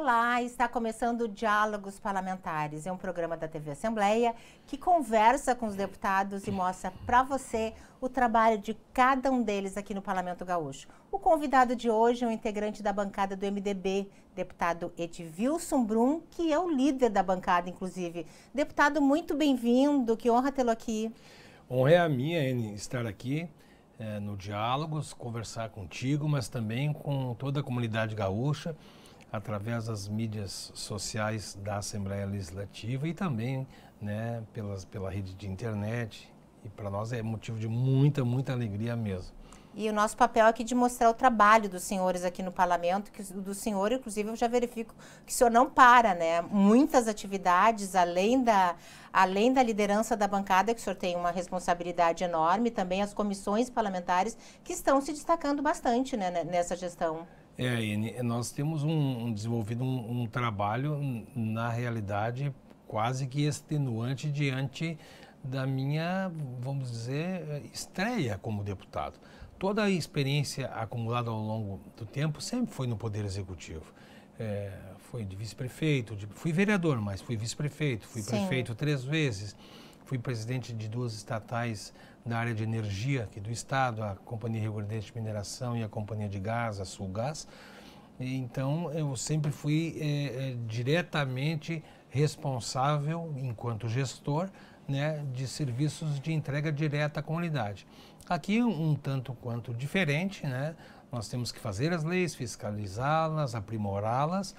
Olá, está começando Diálogos Parlamentares. É um programa da TV Assembleia que conversa com os deputados e mostra para você o trabalho de cada um deles aqui no Parlamento Gaúcho. O convidado de hoje é um integrante da bancada do MDB, deputado Edvilson Brum, que é o líder da bancada, inclusive. Deputado, muito bem-vindo. Que honra tê-lo aqui. Honra é a minha, Anne, estar aqui. É, no Diálogos, conversar contigo, mas também com toda a comunidade gaúcha através das mídias sociais da Assembleia Legislativa e também né, pelas, pela rede de internet. E para nós é motivo de muita, muita alegria mesmo. E o nosso papel aqui de mostrar o trabalho dos senhores aqui no parlamento, que do senhor, inclusive, eu já verifico que o senhor não para, né? Muitas atividades, além da, além da liderança da bancada, que o senhor tem uma responsabilidade enorme, também as comissões parlamentares que estão se destacando bastante né, nessa gestão. É, nós temos um, um desenvolvido um, um, trabalho, na realidade, quase que extenuante diante da minha, vamos dizer, estreia como deputado. Toda a experiência acumulada ao longo do tempo sempre foi no Poder Executivo. É, foi de vice-prefeito, fui vereador, mas fui vice-prefeito, fui Sim. prefeito três vezes, fui presidente de duas estatais da área de energia aqui do Estado, a Companhia Rio Grande de Mineração e a Companhia de Gás, a Sulgás. Então, eu sempre fui é, diretamente responsável, enquanto gestor, né, de serviços de entrega direta à comunidade. Aqui, um tanto quanto diferente, né, nós temos que fazer as leis, fiscalizá-las, aprimorá-las,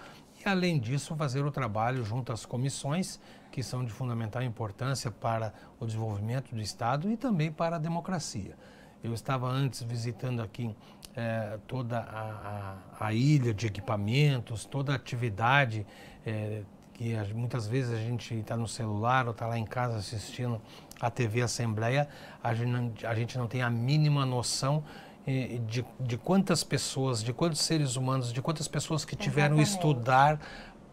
e, além disso, fazer o trabalho junto às comissões, que são de fundamental importância para o desenvolvimento do Estado e também para a democracia. Eu estava antes visitando aqui eh, toda a, a, a, ilha de equipamentos, toda a atividade eh, que muitas vezes a gente está no celular ou está lá em casa assistindo a TV Assembleia, a gente, não, a gente não tem a mínima noção de, de quantas pessoas, de quantos seres humanos, de quantas pessoas que tiveram Exatamente. estudar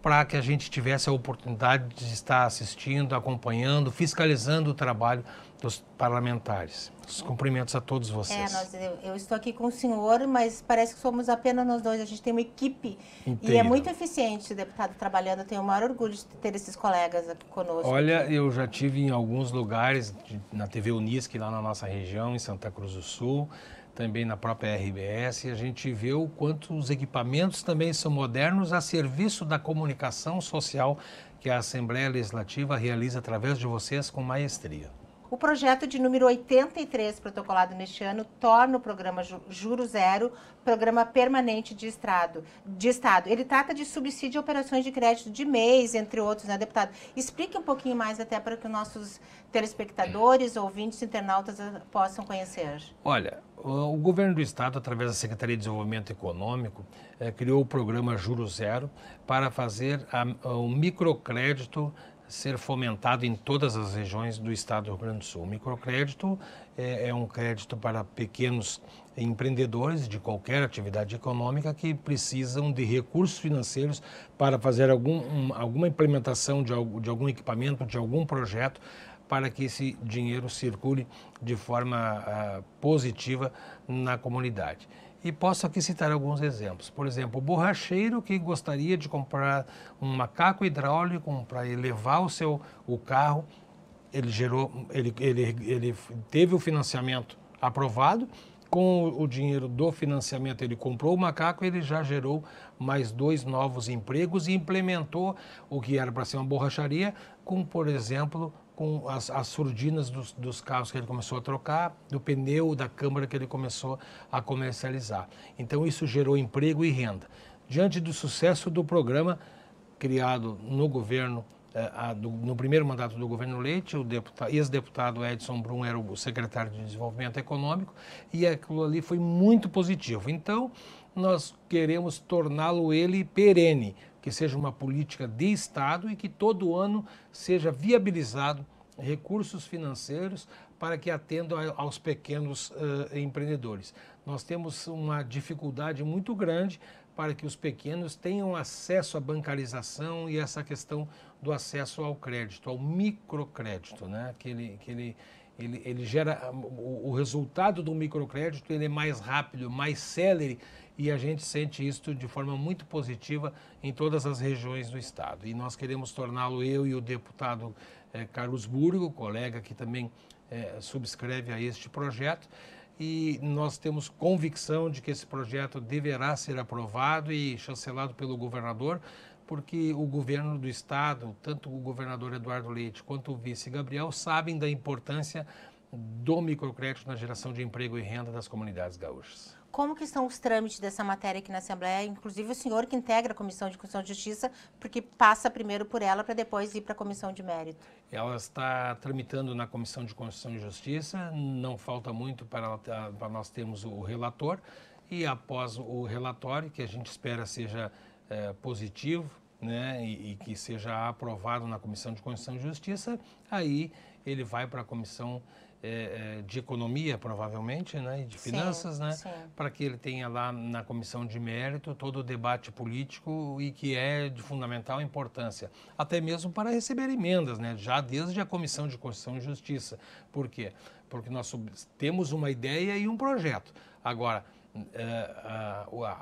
para que a gente tivesse a oportunidade de estar assistindo, acompanhando, fiscalizando o trabalho dos parlamentares. Os cumprimentos a todos é, vocês. É, nós, eu, eu, estou aqui com o senhor, mas parece que somos apenas nós dois. A gente tem uma equipe Inteiro. e é muito eficiente, deputado, trabalhando. Eu tenho o maior orgulho de ter esses colegas aqui conosco. Olha, eu já tive em alguns lugares, na TV Unisque, lá na nossa região, em Santa Cruz do Sul, também na própria RBS, a gente vê o quanto os equipamentos também são modernos a serviço da comunicação social que a Assembleia Legislativa realiza através de vocês com maestria. O projeto de número 83, protocolado neste ano, torna o programa Juro Zero programa permanente de, estrado, de Estado. Ele trata de subsídio a operações de crédito de mês, entre outros, né, deputado? Explique um pouquinho mais até para que os nossos telespectadores, ouvintes, internautas ah, possam conhecer. Olha, o governo do Estado, através da Secretaria de Desenvolvimento Econômico, eh, criou o programa Juro Zero para fazer a, a, o microcrédito ser fomentado em todas as regiões do estado do Rio Grande do Sul. O microcrédito é, é um crédito para pequenos empreendedores de qualquer atividade econômica que precisam de recursos financeiros para fazer algum, um, alguma implementação de, algo, de algum equipamento, de algum projeto, para que esse dinheiro circule de forma uh, positiva na comunidade. E posso aqui citar alguns exemplos. Por exemplo, o borracheiro que gostaria de comprar um macaco hidráulico para elevar o seu o carro, ele gerou, ele, ele, ele teve o financiamento aprovado. Com o dinheiro do financiamento, ele comprou o macaco, ele já gerou mais dois novos empregos e implementou o que era para ser uma borracharia, com, por exemplo, com as, as surdinas dos, dos, carros que ele começou a trocar, do pneu, da câmara que ele começou a comercializar. Então isso gerou emprego e renda. Diante do sucesso do programa criado no governo, eh, a, do, no primeiro mandato do governo Leite, o ex-deputado ex Edson Brum era o secretário de Desenvolvimento Econômico e aquilo ali foi muito positivo. Então, nós queremos torná-lo ele perene, que seja uma política de Estado e que todo ano seja viabilizado recursos financeiros para que atendam aos pequenos uh, empreendedores. Nós temos uma dificuldade muito grande para que os pequenos tenham acesso à bancarização e essa questão do acesso ao crédito, ao microcrédito, né? que, ele, que ele, ele, ele gera o, o resultado do microcrédito, ele é mais rápido, mais célere e a gente sente isso de forma muito positiva em todas as regiões do Estado. E nós queremos torná-lo, eu e o deputado eh, Carlos Burgo, colega que também eh, subscreve a este projeto, e nós temos convicção de que esse projeto deverá ser aprovado e chancelado pelo governador, porque o governo do Estado, tanto o governador Eduardo Leite quanto o vice Gabriel, sabem da importância do microcrédito na geração de emprego e renda das comunidades gaúchas como que são os trâmites dessa matéria aqui na Assembleia, inclusive o senhor que integra a Comissão de Constituição e Justiça, porque passa primeiro por ela para depois ir para a Comissão de Mérito. Ela está tramitando na Comissão de Constituição e Justiça, não falta muito para, para nós termos o relator, e após o relatório, que a gente espera seja é, positivo, né, e, e, que seja aprovado na Comissão de Constituição e Justiça, aí ele vai para a Comissão é, é, de economia, provavelmente, né, e de finanças, né, sim, né, para que ele tenha lá na comissão de mérito todo o debate político e que é de fundamental importância, até mesmo para receber emendas, né, já desde a comissão de Constituição e Justiça. Por quê? Porque nós temos uma ideia e um projeto. Agora, é,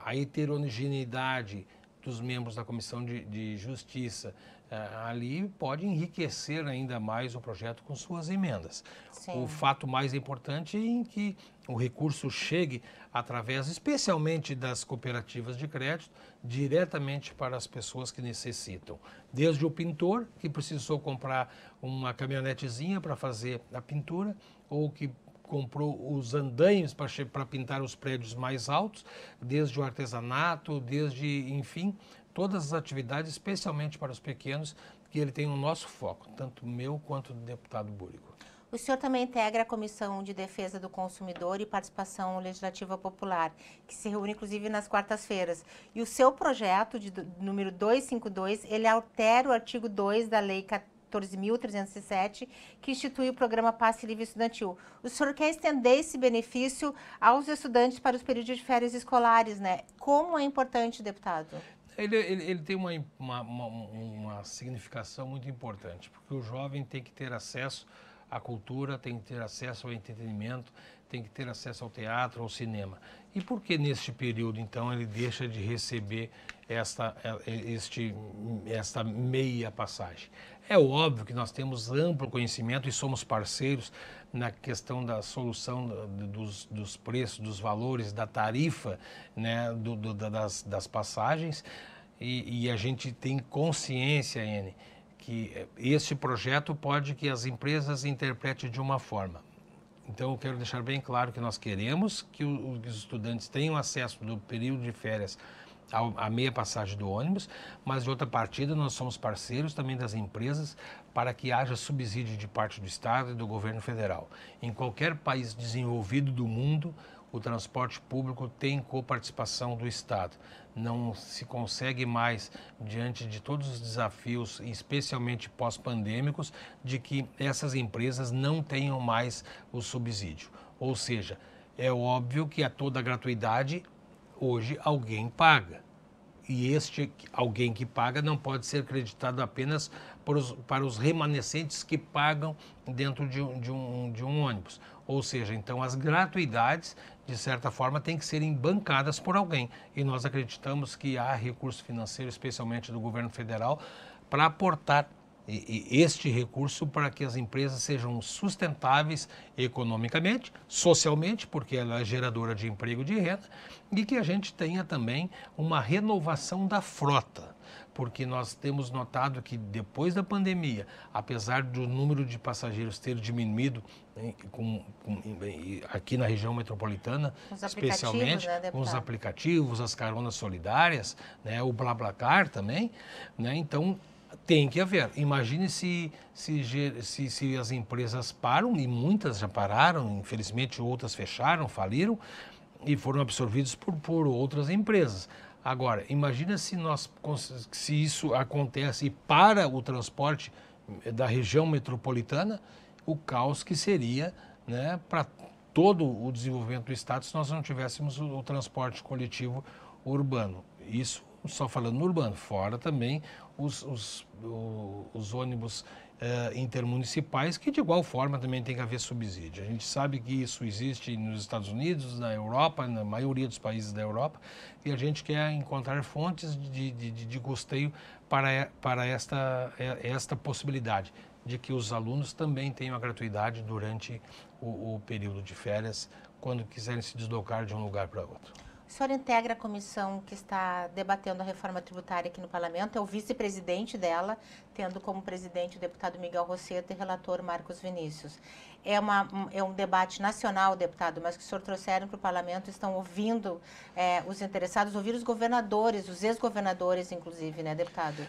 a heterogeneidade dos membros da Comissão de, de Justiça eh, ali pode enriquecer ainda mais o projeto com suas emendas. Sim. O fato mais importante é em que o recurso chegue através, especialmente das cooperativas de crédito, diretamente para as pessoas que necessitam. Desde o pintor, que precisou comprar uma caminhonetezinha para fazer a pintura, ou que comprou os andaimes para pintar os prédios mais altos, desde o artesanato, desde, enfim, todas as atividades, especialmente para os pequenos, que ele tem o nosso foco, tanto meu quanto do deputado Búrico. O senhor também integra a Comissão de Defesa do Consumidor e Participação Legislativa Popular, que se reúne inclusive nas quartas-feiras. E o seu projeto de número 252, ele altera o artigo 2 da Lei 14. 14.307, que institui o programa Passe Livre Estudantil. O senhor quer estender esse benefício aos estudantes para os períodos de férias escolares, né? Como é importante, deputado? Ele, ele, ele tem uma, uma, uma, uma significação muito importante, porque o jovem tem que ter acesso à cultura, tem que ter acesso ao entretenimento, tem que ter acesso ao teatro, ao cinema. E por que neste período, então, ele deixa de receber esta, é, é, este, esta meia passagem? É óbvio que nós temos amplo conhecimento e somos parceiros na questão da solução dos, dos preços, dos valores, da tarifa né, do, do, das, das passagens, e, e a gente tem consciência, N, que este projeto pode que as empresas interpretem de uma forma então, eu quero deixar bem claro que nós queremos que os estudantes tenham acesso do período de férias à meia passagem do ônibus, mas de outra partida nós somos parceiros também das empresas para que haja subsídio de parte do Estado e do governo federal. Em qualquer país desenvolvido do mundo, o transporte público tem coparticipação do Estado. Não se consegue mais, diante de todos os desafios, especialmente pós-pandêmicos, de que essas empresas não tenham mais o subsídio. Ou seja, é óbvio que a toda gratuidade, hoje alguém paga e este alguém que paga não pode ser creditado apenas para os, para os remanescentes que pagam dentro de um, de, um, de um ônibus. Ou seja, então as gratuidades, de certa forma, têm que serem bancadas por alguém. E nós acreditamos que há recurso financeiro, especialmente do governo federal, para aportar este recurso para que as empresas sejam sustentáveis economicamente, socialmente, porque ela é geradora de emprego e de renda, e que a gente tenha também uma renovação da frota, porque nós temos notado que depois da pandemia, apesar do número de passageiros ter diminuído né, com, com, aqui na região metropolitana, especialmente né, com os aplicativos, as caronas solidárias, né, o BlaBlaCar também, né, então tem que haver. Imagine se, se, se, se, as empresas param, e muitas já pararam, infelizmente outras fecharam, faliram e foram absorvidas por, por outras empresas. Agora, imagina se, nós, se isso acontece e para o transporte eh, da região metropolitana, o caos que seria né, para todo o desenvolvimento do Estado se nós não tivéssemos o, o transporte coletivo urbano. Isso só falando no urbano, fora também os, os, os ônibus uh, intermunicipais, que de igual forma também tem que haver subsídio. A gente sabe que isso existe nos Estados Unidos, na Europa, na maioria dos países da Europa, e a gente quer encontrar fontes de, de, de custeio para, para esta, eh, esta possibilidade de que os alunos também tenham a gratuidade durante o, o período de férias, quando quiserem se deslocar de um lugar para outro. A senhora integra a comissão que está debatendo a reforma tributária aqui no Parlamento, é o vice-presidente dela, tendo como presidente o deputado Miguel Rosseto e relator Marcos Vinícius. É, uma, é um debate nacional, deputado, mas que o senhor trouxeram para o Parlamento, estão ouvindo é, os interessados, ouvir os governadores, os ex-governadores, inclusive, né, deputado?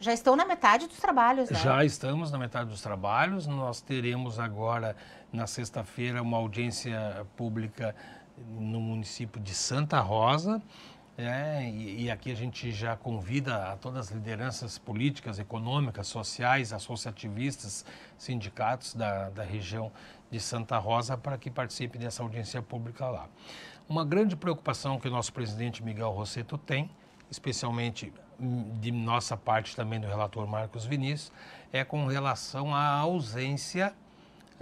Já estão na metade dos trabalhos, né? Já estamos na metade dos trabalhos. Nós teremos agora, na sexta-feira, uma audiência pública no município de Santa Rosa. É, e, e, aqui a gente já convida a todas as lideranças políticas, econômicas, sociais, associativistas, sindicatos da, da região de Santa Rosa para que participe dessa audiência pública lá. Uma grande preocupação que o nosso presidente Miguel Rosseto tem, especialmente hum, de nossa parte também do relator Marcos Vinícius, é com relação à ausência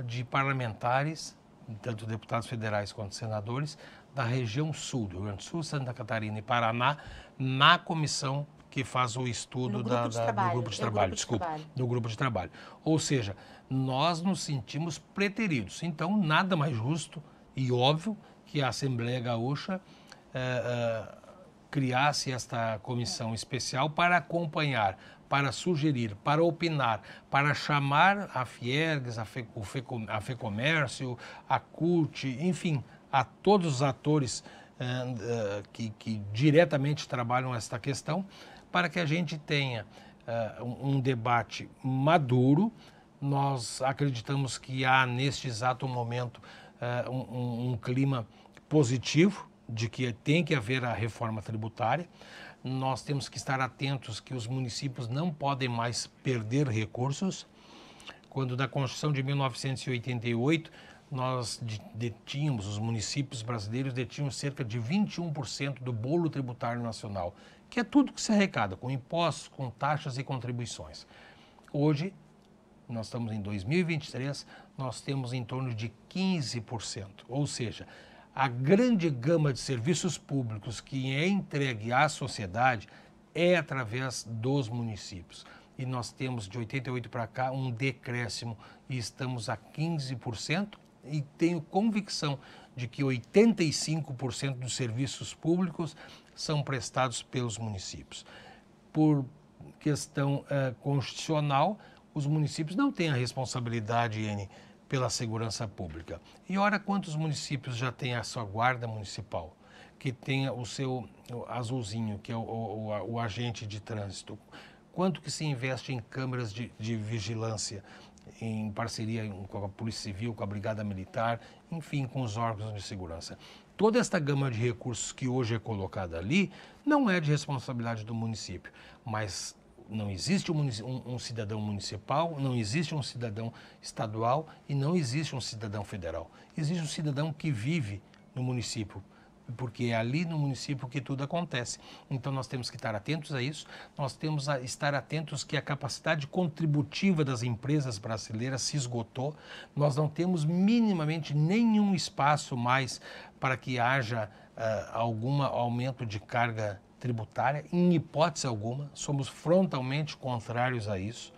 de parlamentares tanto deputados federais quanto senadores, da região sul, do Rio Grande do Sul, Santa Catarina e Paraná, na comissão que faz o estudo do grupo de trabalho, desculpa, trabalho. do grupo de trabalho. Ou seja, nós nos sentimos preteridos. Então, nada mais justo e óbvio que a Assembleia Gaúcha eh, eh, criasse esta comissão especial para acompanhar para sugerir, para opinar, para chamar a Fiergs, a, Fe, FECO, a FEComércio, a CUT, enfim, a todos os atores uh, que, que, diretamente trabalham esta questão, para que a gente tenha uh, um, debate maduro. Nós acreditamos que há, neste exato momento, uh, um, um clima positivo de que tem que haver a reforma tributária nós temos que estar atentos que os municípios não podem mais perder recursos. Quando na Constituição de 1988 nós detínhamos, os municípios brasileiros detinham cerca de 21% do bolo tributário nacional, que é tudo que se arrecada, com impostos, com taxas e contribuições. Hoje, nós estamos em 2023, nós temos em torno de 15%, ou seja, a grande gama de serviços públicos que é entregue à sociedade é através dos municípios. E nós temos de 88 para cá um decréscimo e estamos a 15% e tenho convicção de que 85% dos serviços públicos são prestados pelos municípios. Por questão uh, constitucional, os municípios não têm a responsabilidade, N, pela segurança pública. E ora quantos municípios já têm a sua guarda municipal? que tenha o seu azulzinho, que é o, o, o, agente de trânsito. Quanto que se investe em câmeras de, de vigilância, em parceria com a Polícia Civil, com a Brigada Militar, enfim, com os órgãos de segurança? Toda esta gama de recursos que hoje é colocada ali não é de responsabilidade do município, mas não existe um, um, cidadão municipal, não existe um cidadão estadual e não existe um cidadão federal. Existe um cidadão que vive no município, porque é ali no município que tudo acontece. Então nós temos que estar atentos a isso, nós temos a estar atentos que a capacidade contributiva das empresas brasileiras se esgotou, nós não temos minimamente nenhum espaço mais para que haja uh, ah, algum aumento de carga tributária, em hipótese alguma, somos frontalmente contrários a isso.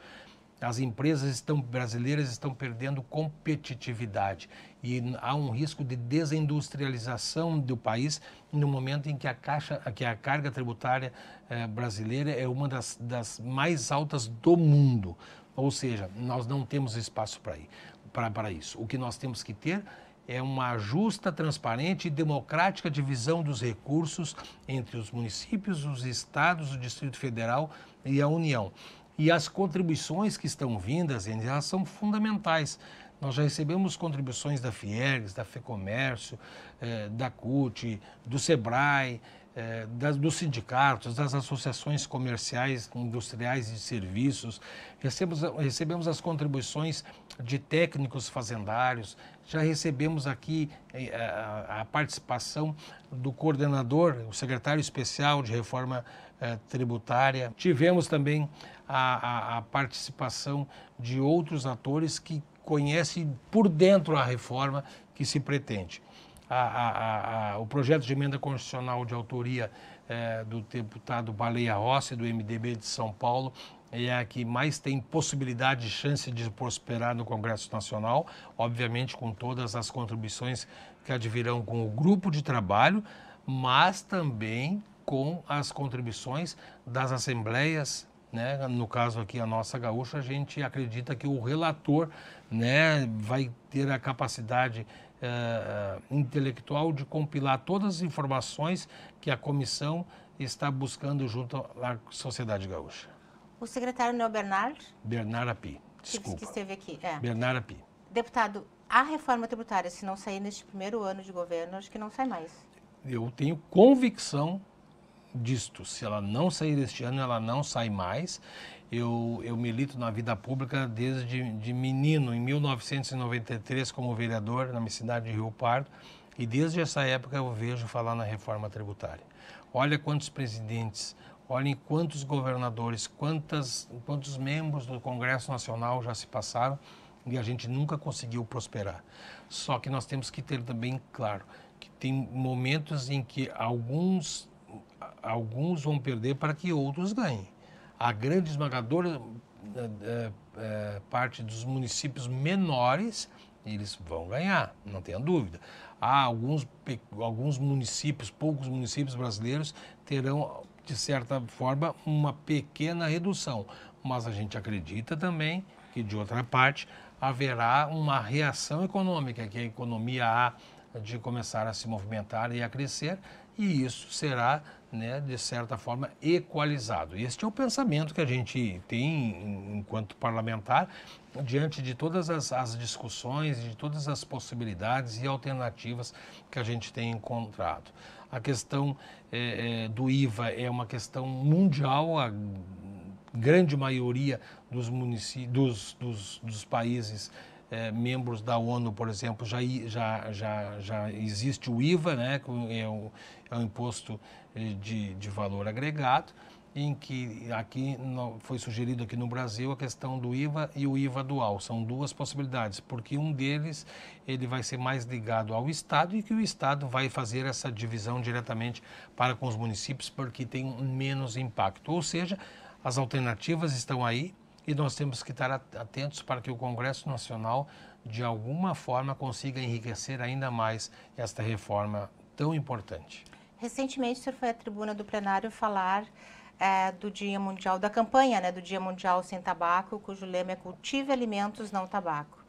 As empresas estão, brasileiras estão perdendo competitividade e há um risco de desindustrialização do país no momento em que a, caixa, que a carga tributária eh, brasileira é uma das, das mais altas do mundo. Ou seja, nós não temos espaço para ir para isso. O que nós temos que ter é uma justa, transparente e democrática divisão dos recursos entre os municípios, os estados, o Distrito Federal e a União. E as contribuições que estão vindas, elas são fundamentais. Nós já recebemos contribuições da Fiergs, da FEComércio, eh, da CUT, do SEBRAE, é, das, dos sindicatos, das associações comerciais, industriais e de serviços. Recebemos, recebemos as contribuições de técnicos fazendários, já recebemos aqui é, a, a, participação do coordenador, o secretário especial de reforma é, tributária. Tivemos também a, a, a participação de outros atores que conhecem por dentro a reforma que se pretende a, a, o projeto de emenda constitucional de autoria é, do deputado Baleia Rossi, do MDB de São Paulo, é a que mais tem possibilidade e chance de prosperar no Congresso Nacional, obviamente com todas as contribuições que advirão com o grupo de trabalho, mas também com as contribuições das assembleias. Né? No caso aqui, a nossa gaúcha, a gente acredita que o relator né, vai ter a capacidade uh, intelectual de compilar todas as informações que a comissão está buscando junto à sociedade gaúcha. O secretário não é o Bernard? Bernard Api, desculpa. Que esteve aqui, é. Bernard Api. Deputado, a reforma tributária, se não sair neste primeiro ano de governo, acho que não sai mais. Eu tenho convicção disto. Se ela não sair este ano, ela não sai mais. Eu, eu milito na vida pública desde de menino, em 1993, como vereador na minha cidade de Rio Pardo, e desde essa época eu vejo falar na reforma tributária. Olha quantos presidentes, olhem quantos governadores, quantas, quantos membros do Congresso Nacional já se passaram e a gente nunca conseguiu prosperar. Só que nós temos que ter também claro que tem momentos em que alguns, alguns vão perder para que outros ganhem a grande esmagadora eh, eh, eh, parte dos municípios menores, eles vão ganhar, não tenha dúvida. Há alguns, alguns municípios, poucos municípios brasileiros terão, de certa forma, uma pequena redução. Mas a gente acredita também que, de outra parte, haverá uma reação econômica, que a economia há de começar a se movimentar e a crescer, e isso será, né, de certa forma, equalizado. Este é o pensamento que a gente tem enquanto parlamentar diante de todas as, as discussões, de todas as possibilidades e alternativas que a gente tem encontrado. A questão é, é, do IVA é uma questão mundial, a grande maioria dos, dos, dos, dos países é, membros da ONU, por exemplo, já, já, já, já existe o IVA, né, que é o, é o imposto eh, de, de valor agregado, em que aqui foi sugerido aqui no Brasil a questão do IVA e o IVA dual. São duas possibilidades, porque um deles ele vai ser mais ligado ao Estado e que o Estado vai fazer essa divisão diretamente para com os municípios, porque tem menos impacto. Ou seja, as alternativas estão aí, e nós temos que estar atentos para que o Congresso Nacional, de alguma forma, consiga enriquecer ainda mais esta reforma tão importante. Recentemente, o senhor foi à tribuna do plenário falar é, do Dia Mundial, da campanha né, do Dia Mundial Sem Tabaco, cujo lema é Cultive Alimentos, Não Tabaco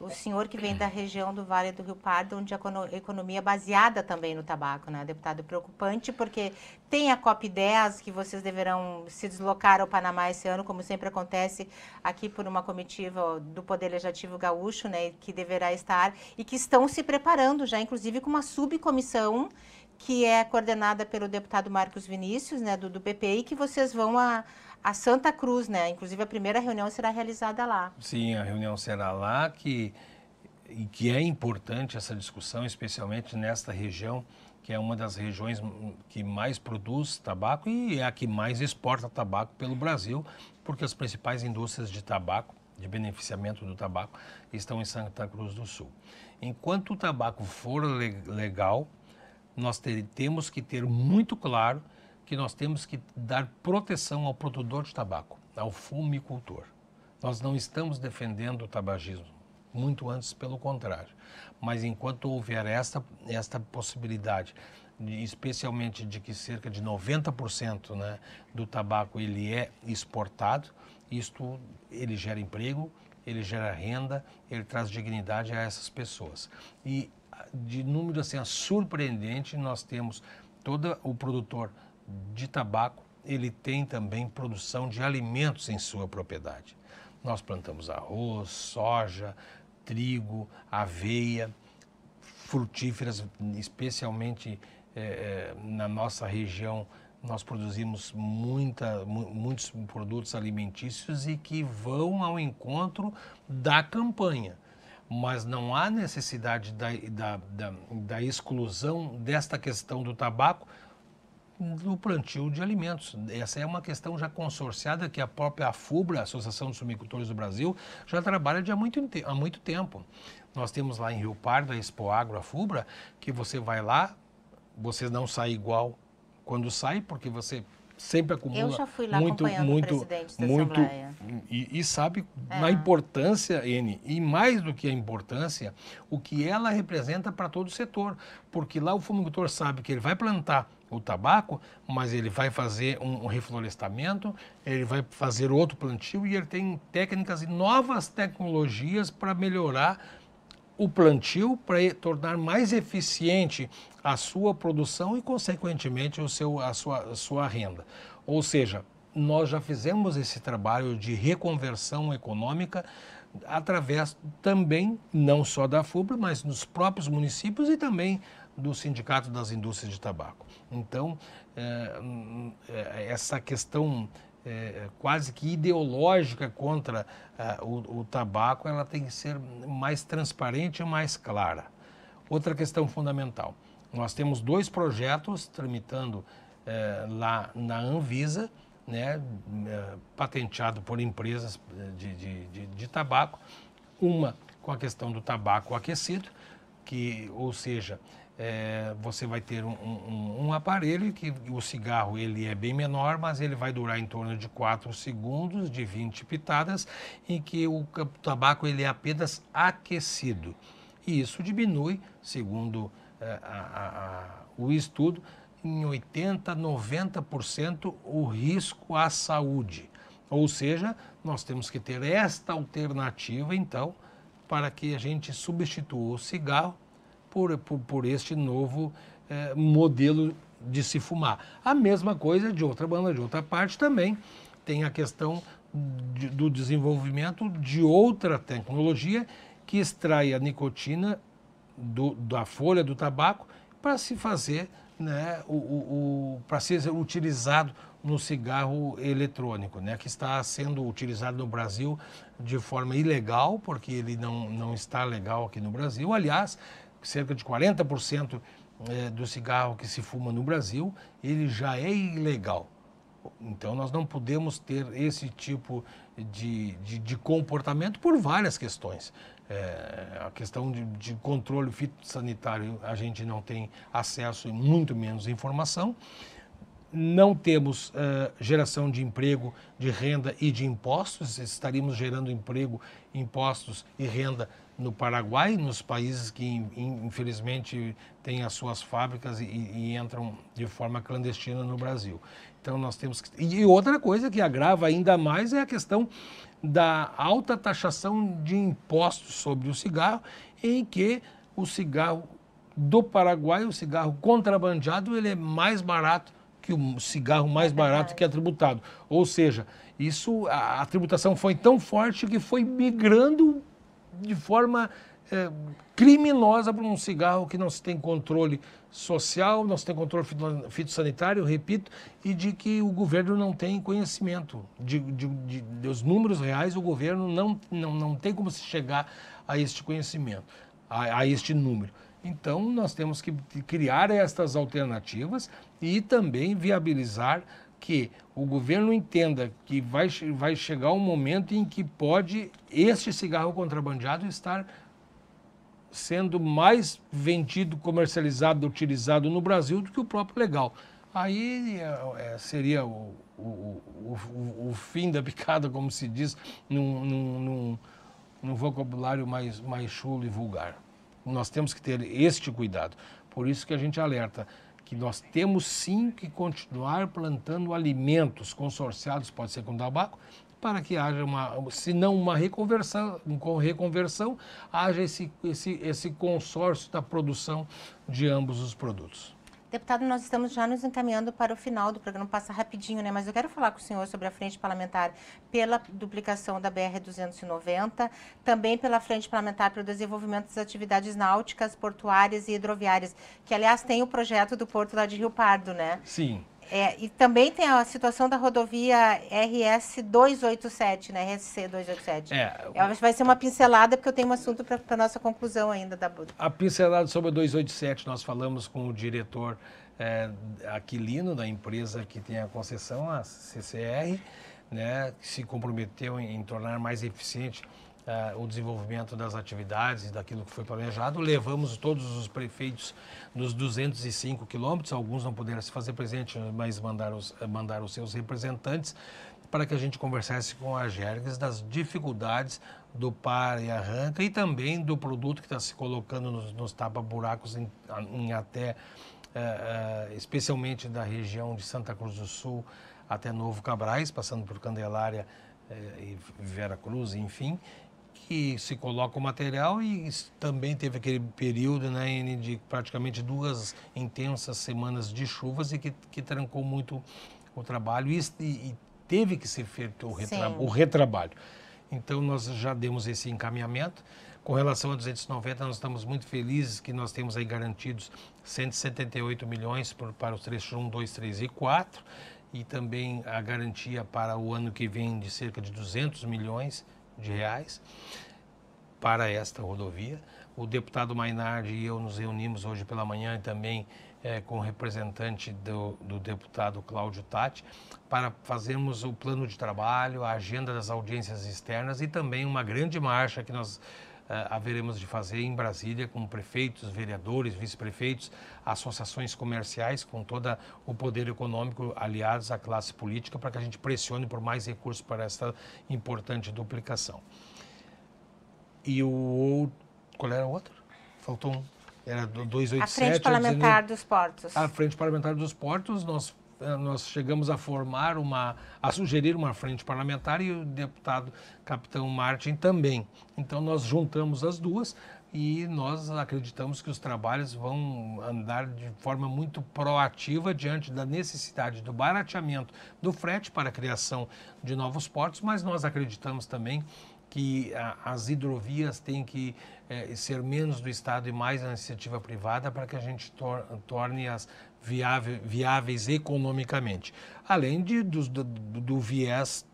o senhor que vem da região do Vale do Rio Pardo, onde a economia é baseada também no tabaco, né, deputado? Preocupante, porque tem a COP10, que vocês deverão se deslocar ao Panamá esse ano, como sempre acontece aqui por uma comitiva do Poder Legislativo Gaúcho, né, que deverá estar, e que estão se preparando já, inclusive com uma subcomissão que é coordenada pelo deputado Marcos Vinícius, né, do, do PPI, que vocês vão a, a Santa Cruz, né? Inclusive a primeira reunião será realizada lá. Sim, a reunião será lá, que, que é importante essa discussão, especialmente nesta região, que é uma das regiões que mais produz tabaco e é a que mais exporta tabaco pelo Brasil, porque as principais indústrias de tabaco, de beneficiamento do tabaco, estão em Santa Cruz do Sul. Enquanto o tabaco for legal, nós ter, temos que ter muito claro que nós temos que dar proteção ao produtor de tabaco, ao fumicultor. Nós não estamos defendendo o tabagismo, muito antes pelo contrário. Mas enquanto houver esta, esta possibilidade, de, especialmente de que cerca de 90% né, do tabaco ele é exportado, isto ele gera emprego, ele gera renda, ele traz dignidade a essas pessoas. E de número assim, surpreendente. Nós temos todo o produtor de tabaco, ele tem também produção de alimentos em sua propriedade. Nós plantamos arroz, soja, trigo, aveia, frutíferas, especialmente eh, eh, na nossa região, nós produzimos muita, muitos produtos alimentícios e que vão ao encontro da campanha mas não há necessidade da, da, da, da exclusão desta questão do tabaco no plantio de alimentos. Essa é uma questão já consorciada que a própria FUBRA, a Associação dos Sumicultores do Brasil, já trabalha de há, muito, há muito tempo. Nós temos lá em Rio Pardo a Expo Agro, a FUBRA, que você vai lá, você não sai igual quando sai, porque você sempre acumula Eu já fui lá muito, muito, o presidente da muito Assembleia. E, e sabe é. a importância, N, e mais do que a importância, o que ela representa para todo o setor, porque lá o fumicultor sabe que ele vai plantar o tabaco, mas ele vai fazer um, um reflorestamento, ele vai fazer outro plantio e ele tem técnicas e novas tecnologias para melhorar o plantio para tornar mais eficiente a sua produção e, consequentemente, o seu, a, sua, a sua renda. Ou seja, nós já fizemos esse trabalho de reconversão econômica através também, não só da FUBRA, mas nos próprios municípios e também do Sindicato das Indústrias de Tabaco. Então, eh, hum, eh, essa questão é, é, quase que ideológica contra uh, o, o, tabaco, ela tem que ser mais transparente e mais clara. Outra questão fundamental: nós temos dois projetos tramitando uh, lá na Anvisa, né, uh, patenteado por empresas de, de, de, de tabaco, uma com a questão do tabaco aquecido, que, ou seja, é, você vai ter um, um, um, aparelho que o cigarro ele é bem menor, mas ele vai durar em torno de 4 segundos, de 20 pitadas, em que o tabaco ele é apenas aquecido. E isso diminui, segundo é, a, a, o estudo, em 80%, 90% o risco à saúde. Ou seja, nós temos que ter esta alternativa, então, para que a gente substitua o cigarro por, por, por este novo eh, modelo de se fumar. A mesma coisa de outra banda, de outra parte também tem a questão de, do desenvolvimento de outra tecnologia que extrai a nicotina do, da folha do tabaco para se fazer, né, o, o, o para ser utilizado no cigarro eletrônico, né, que está sendo utilizado no Brasil de forma ilegal, porque ele não, não está legal aqui no Brasil. Aliás, cerca de 40% eh, do cigarro que se fuma no Brasil, ele já é ilegal. Então, nós não podemos ter esse tipo de, de, de comportamento por várias questões. É, a questão de, de controle fitossanitário, a gente não tem acesso e muito menos informação. Não temos uh, geração de emprego, de renda e de impostos, estaríamos gerando emprego, impostos e renda no Paraguai, nos países que infelizmente têm as suas fábricas e, e entram de forma clandestina no Brasil. Então nós temos que... E outra coisa que agrava ainda mais é a questão da alta taxação de impostos sobre o cigarro, em que o cigarro do Paraguai, o cigarro contrabandeado, ele é mais barato que o cigarro é mais barato que é tributado. Ou seja, isso a, a tributação foi tão forte que foi migrando de forma é, criminosa para um cigarro que não se tem controle social, não se tem controle fitossanitário, repito, e de que o governo não tem conhecimento de, de, de, dos números reais, o governo não, não, não tem como se chegar a este conhecimento, a, a este número. Então, nós temos que criar estas alternativas e também viabilizar que o governo entenda que vai, vai chegar um momento em que pode este cigarro contrabandeado estar sendo mais vendido, comercializado, utilizado no Brasil do que o próprio legal. Aí é, é seria o, o, o, o, fim da picada, como se diz, num, num, num vocabulário mais, mais chulo e vulgar. Nós temos que ter este cuidado. Por isso que a gente alerta que nós temos sim que continuar plantando alimentos consorciados, pode ser com tabaco, para que haja uma, se não uma reconversão, reconversão haja esse, esse, esse consórcio da produção de ambos os produtos. Deputado, nós estamos já nos encaminhando para o final do programa, passa rapidinho, né? Mas eu quero falar com o senhor sobre a frente parlamentar pela duplicação da BR-290, também pela frente parlamentar para o desenvolvimento das atividades náuticas, portuárias e hidroviárias, que aliás tem o projeto do Porto lá de Rio Pardo, né? Sim. É, e também tem a situação da rodovia RS 287, né? RSC 287. É, Ela vai ser uma pincelada, porque eu tenho um assunto para a nossa conclusão ainda da A pincelada sobre a 287, nós falamos com o diretor é, Aquilino, da empresa que tem a concessão, a CCR, né? Que se comprometeu em, em tornar mais eficiente uh, o desenvolvimento das atividades e daquilo que foi planejado. Levamos todos os prefeitos nos 205 quilômetros, alguns não puderam se fazer presente, mas mandaram os, eh, mandaram os seus representantes para que a gente conversasse com a Gerges das dificuldades do par e arranca e também do produto que está se colocando nos, nos tapa-buracos em, em, até, uh, uh, especialmente da região de Santa Cruz do Sul até Novo Cabrais, passando por Candelária uh, e Vera Cruz, enfim, que se coloca o material e também teve aquele período né, de praticamente duas intensas semanas de chuvas e que, que trancou muito o trabalho e, e teve que ser feito o, retra Sim. o retrabalho. Então, nós já demos esse encaminhamento. Com relação a 290, nós estamos muito felizes que nós temos aí garantidos 178 milhões por, para os trechos 1, 2, 3 e 4 e também a garantia para o ano que vem de cerca de 200 milhões de reais para esta rodovia. O deputado Mainardi e eu nos reunimos hoje pela manhã e também é, com o representante do, do deputado Cláudio Tati para fazermos o plano de trabalho, a agenda das audiências externas e também uma grande marcha que nós eh, haveremos de fazer em Brasília com prefeitos, vereadores, vice-prefeitos, associações comerciais, com todo o poder econômico aliados à classe política, para que a gente pressione por mais recursos para esta importante duplicação. E o qual era o outro? Faltou um. Era 287. A Frente Parlamentar dos Portos. A Frente Parlamentar dos Portos, nós eh, nós chegamos a formar uma, a sugerir uma frente parlamentar e o deputado Capitão Martin também. Então nós juntamos as duas e nós acreditamos que os trabalhos vão andar de forma muito proativa diante da necessidade do barateamento do frete para a criação de novos portos, mas nós acreditamos também que a, as hidrovias têm que é, ser menos do Estado e mais a iniciativa privada para que a gente tor torne as viáveis, viáveis economicamente. Além de, do, do, do viés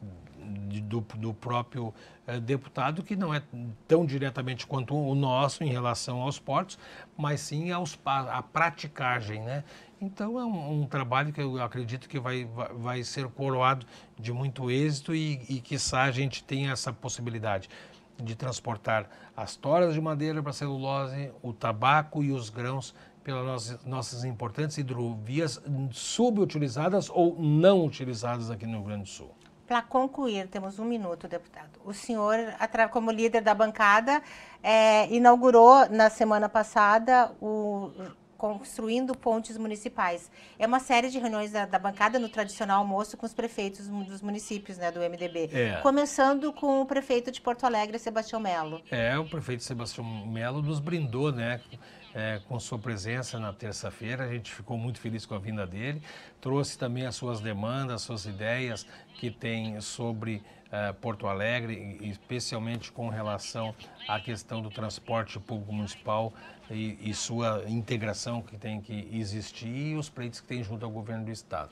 do, do próprio eh, deputado que não é tão diretamente quanto o nosso em relação aos portos, mas sim aos, a, a praticagem, né? Então é um, um, trabalho que eu acredito que vai, vai, ser coroado de muito êxito e, e quiçá a gente tenha essa possibilidade de transportar as toras de madeira para celulose, o tabaco e os grãos pelas nossas importantes hidrovias subutilizadas ou não utilizadas aqui no Rio Grande do Sul. Para concluir, temos um minuto, deputado. O senhor, como líder da bancada, é, inaugurou na semana passada o Construindo Pontes Municipais. É uma série de reuniões da, da bancada no tradicional almoço com os prefeitos dos municípios né, do MDB. É. Começando com o prefeito de Porto Alegre, Sebastião Melo. É, o prefeito Sebastião Melo nos brindou né, é, com sua presença na terça-feira. A gente ficou muito feliz com a vinda dele. Trouxe também as suas demandas, as suas ideias que tem sobre é, Porto Alegre, especialmente com relação à questão do transporte público municipal e, e, sua integração que tem que existir e os pleitos que tem junto ao governo do Estado.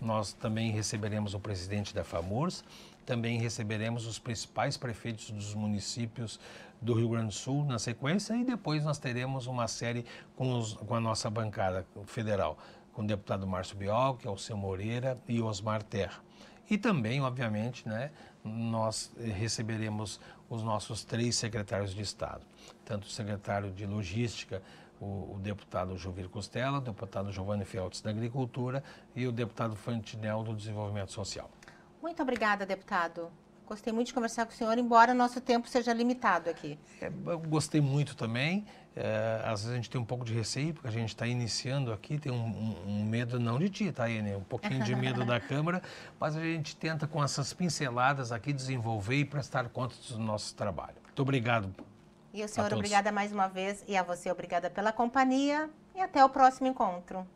Nós também receberemos o presidente da FAMURS, também receberemos os principais prefeitos dos municípios do Rio Grande do Sul na sequência e depois nós teremos uma série com, os, com a nossa bancada federal, com o deputado Márcio Bial, que é o seu Moreira e Osmar Terra. E também, obviamente, né, nós eh, receberemos os nossos três secretários de Estado, tanto o secretário de Logística, o, o deputado Juvir Costela, o deputado Giovanni Feltes da Agricultura e o deputado Fantinel do Desenvolvimento Social. Muito obrigada, deputado. Gostei muito de conversar com o senhor, embora nosso tempo seja limitado aqui. É, eu gostei muito também. É, às vezes a gente tem um pouco de receio, porque a gente está iniciando aqui, tem um, um, um, medo, não de ti, tá, Ine? Um pouquinho de medo da Câmara, mas a gente tenta, com essas pinceladas aqui, desenvolver e prestar conta do nosso trabalho. Muito obrigado. E o senhor, obrigada mais uma vez, e a você, obrigada pela companhia, e até o próximo encontro.